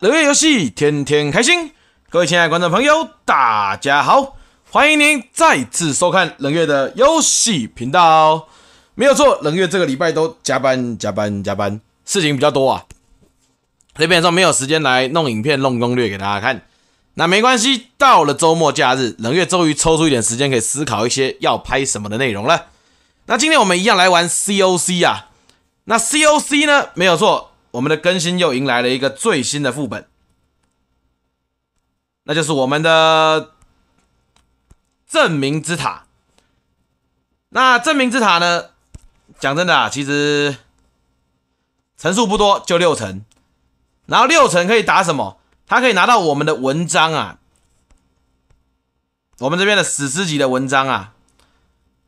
冷月游戏，天天开心。各位亲爱的观众朋友，大家好，欢迎您再次收看冷月的游戏频道。没有错，冷月这个礼拜都加班、加班、加班，事情比较多啊，这边说没有时间来弄影片、弄攻略给大家看。那没关系，到了周末假日，冷月终于抽出一点时间可以思考一些要拍什么的内容了。那今天我们一样来玩 COC 啊。那 COC 呢？没有错。我们的更新又迎来了一个最新的副本，那就是我们的证明之塔。那证明之塔呢？讲真的啊，其实层数不多，就六层。然后六层可以打什么？它可以拿到我们的文章啊，我们这边的史诗级的文章啊。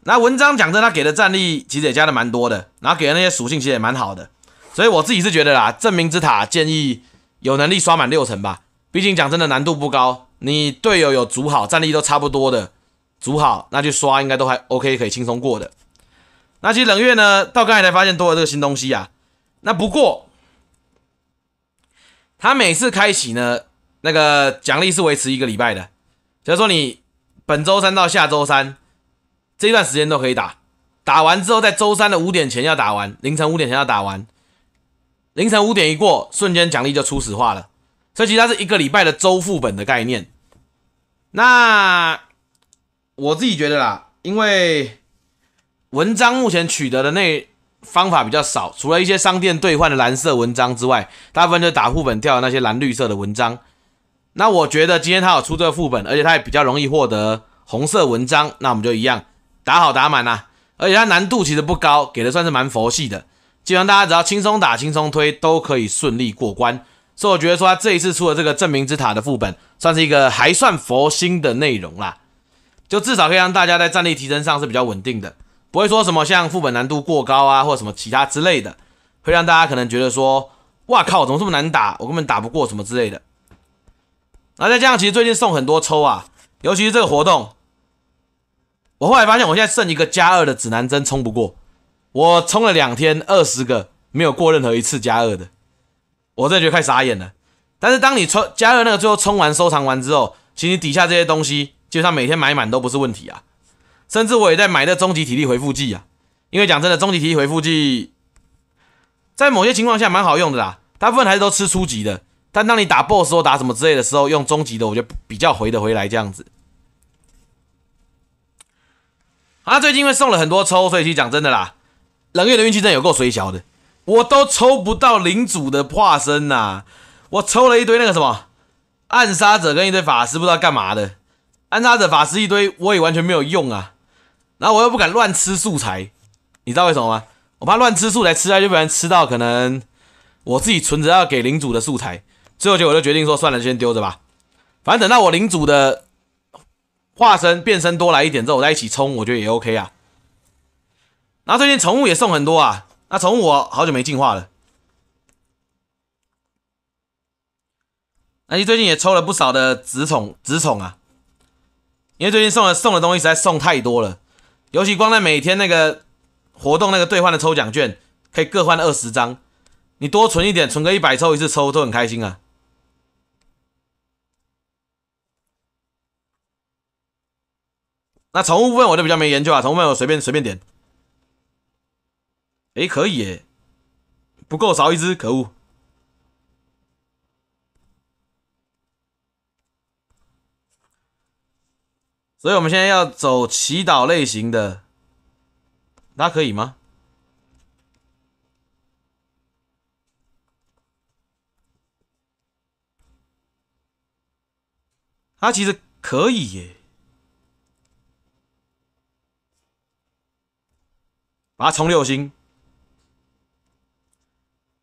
那文章讲真，他给的战力其实也加的蛮多的，然后给的那些属性其实也蛮好的。所以我自己是觉得啦，证明之塔建议有能力刷满六层吧，毕竟讲真的难度不高，你队友有组好，战力都差不多的，组好那去刷应该都还 OK，可以轻松过的。那其实冷月呢，到刚才才发现多了这个新东西啊。那不过，他每次开启呢，那个奖励是维持一个礼拜的，就是说你本周三到下周三这一段时间都可以打，打完之后在周三的五点前要打完，凌晨五点前要打完。凌晨五点一过，瞬间奖励就初始化了。所以其实是一个礼拜的周副本的概念。那我自己觉得啦，因为文章目前取得的那方法比较少，除了一些商店兑换的蓝色文章之外，大部分就打副本掉的那些蓝绿色的文章。那我觉得今天他有出这个副本，而且他也比较容易获得红色文章，那我们就一样打好打满啦。而且它难度其实不高，给的算是蛮佛系的。基本上大家只要轻松打、轻松推，都可以顺利过关。所以我觉得说，他这一次出的这个证明之塔的副本，算是一个还算佛心的内容啦，就至少可以让大家在战力提升上是比较稳定的，不会说什么像副本难度过高啊，或什么其他之类的，会让大家可能觉得说，哇靠，怎么这么难打，我根本打不过什么之类的。那再加上其实最近送很多抽啊，尤其是这个活动，我后来发现我现在剩一个加二的指南针，冲不过。我充了两天，二十个没有过任何一次加二的，我真的觉得快傻眼了。但是当你充加二那个最后充完收藏完之后，其实底下这些东西基本上每天买满都不是问题啊。甚至我也在买那终极体力回复剂啊，因为讲真的，终极体力回复剂在某些情况下蛮好用的啦。大部分还是都吃初级的，但当你打 BOSS 或打什么之类的时候，用终极的我觉得比较回得回来这样子。啊，最近因为送了很多抽，所以其实讲真的啦。冷月的运气真有够水小的，我都抽不到领主的化身呐！我抽了一堆那个什么暗杀者跟一堆法师，不知道干嘛的。暗杀者、法师一堆，我也完全没有用啊。然后我又不敢乱吃素材，你知道为什么吗？我怕乱吃素材吃下去，被人吃到，可能我自己存着要给领主的素材。最后就我就决定说算了，先丢着吧。反正等到我领主的化身变身多来一点之后，我再一起冲，我觉得也 OK 啊。然后最近宠物也送很多啊，那宠物我好久没进化了。那你最近也抽了不少的紫宠紫宠啊，因为最近送的送的东西实在送太多了，尤其光在每天那个活动那个兑换的抽奖券可以各换二十张，你多存一点，存个一百抽一次抽都很开心啊。那宠物部分我就比较没研究啊，宠物部分我随便随便点。哎，可以耶！不够少一只，可恶。所以，我们现在要走祈祷类型的。那可以吗？他其实可以耶，把他冲六星。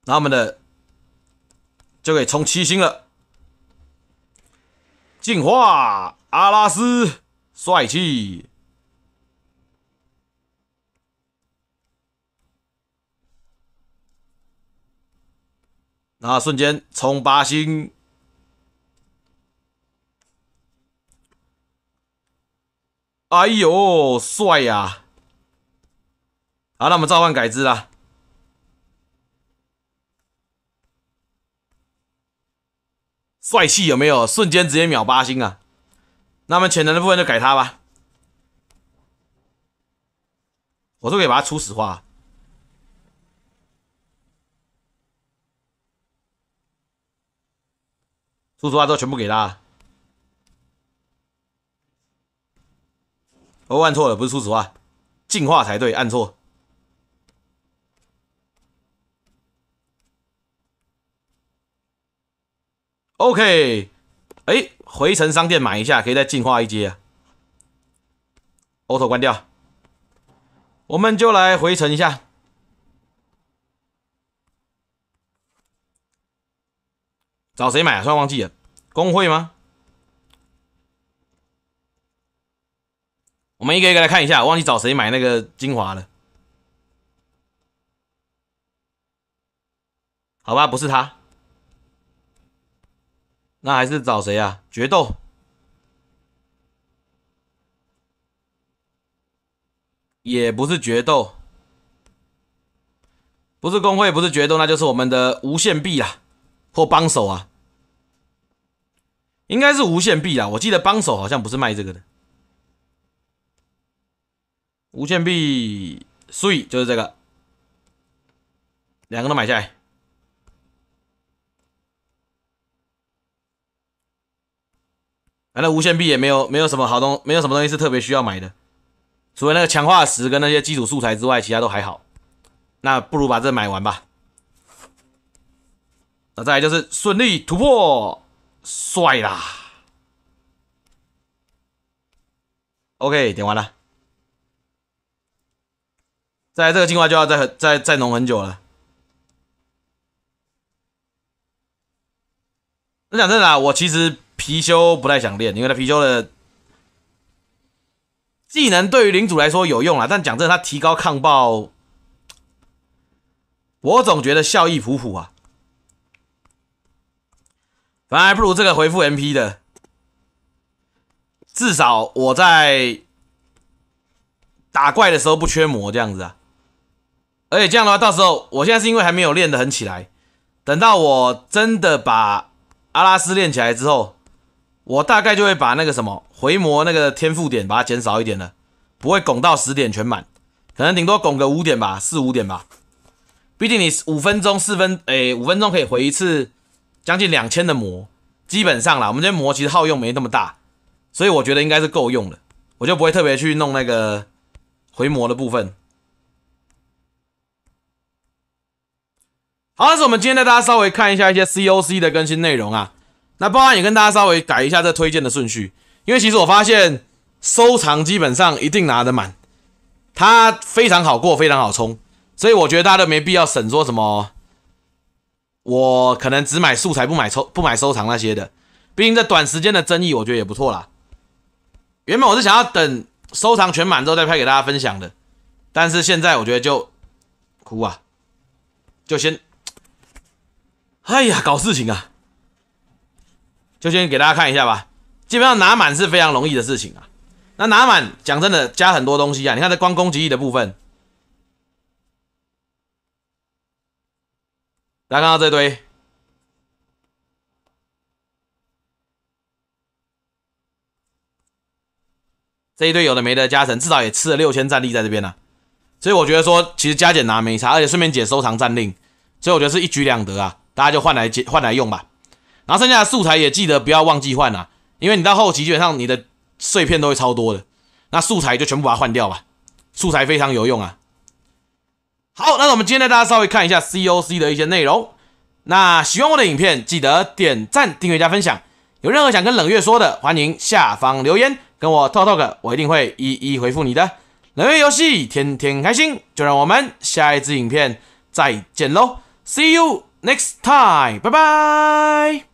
那我们的就可以冲七星了，进化阿拉斯帅气，那瞬间冲八星，哎呦，帅呀！好，那我们召唤改之了。帅气有没有？瞬间直接秒八星啊！那么潜能的部分就改他吧。我都给它初始化，初始化之后全部给他。我按错了，不是初始化，进化才对，按错。OK，哎，回城商店买一下，可以再进化一阶。Auto 关掉，我们就来回城一下。找谁买？突然忘记了，公会吗？我们一个一个来看一下，忘记找谁买那个精华了。好吧，不是他。那还是找谁啊？决斗？也不是决斗，不是工会，不是决斗，那就是我们的无限币啦，或帮手啊，应该是无限币啦。我记得帮手好像不是卖这个的，无限币，所以就是这个，两个都买下来。反正无限币也没有没有什么好东，没有什么东西是特别需要买的，除了那个强化石跟那些基础素材之外，其他都还好。那不如把这买完吧。那再来就是顺利突破，帅啦！OK，点完了。再来这个进化就要再再再弄很久了。讲真的，我其实。貔貅不太想练，因为他貔貅的技能对于领主来说有用啊，但讲真，他提高抗爆，我总觉得效益普普啊，反而不如这个回复 M P 的，至少我在打怪的时候不缺魔这样子啊，而且这样的话，到时候我现在是因为还没有练的很起来，等到我真的把阿拉斯练起来之后。我大概就会把那个什么回魔那个天赋点把它减少一点了，不会拱到十点全满，可能顶多拱个五点吧，四五点吧。毕竟你五分钟四分，诶，五分钟可以回一次将近两千的魔，基本上啦，我们这魔其实耗用没那么大，所以我觉得应该是够用了，我就不会特别去弄那个回魔的部分。好，那是我们今天带大家稍微看一下一些 COC 的更新内容啊。那不含也跟大家稍微改一下这推荐的顺序，因为其实我发现收藏基本上一定拿得满，它非常好过，非常好冲，所以我觉得大家都没必要省说什么，我可能只买素材不买抽不买收藏那些的，毕竟这短时间的争议我觉得也不错啦。原本我是想要等收藏全满之后再拍给大家分享的，但是现在我觉得就哭啊，就先，哎呀，搞事情啊！就先给大家看一下吧，基本上拿满是非常容易的事情啊。那拿满，讲真的，加很多东西啊。你看这光攻击力的部分，大家看到这一堆，这一堆有的没的加成，至少也吃了六千战力在这边啊，所以我觉得说，其实加减拿没差，而且顺便解收藏战令，所以我觉得是一举两得啊。大家就换来解，换来用吧。然后剩下的素材也记得不要忘记换啊，因为你到后期基本上你的碎片都会超多的，那素材就全部把它换掉吧。素材非常有用啊。好，那我们今天带大家稍微看一下 COC 的一些内容。那喜欢我的影片记得点赞、订阅、加分享。有任何想跟冷月说的，欢迎下方留言跟我 talk talk，我一定会一一回复你的。冷月游戏天天开心，就让我们下一支影片再见喽，See you next time，拜拜。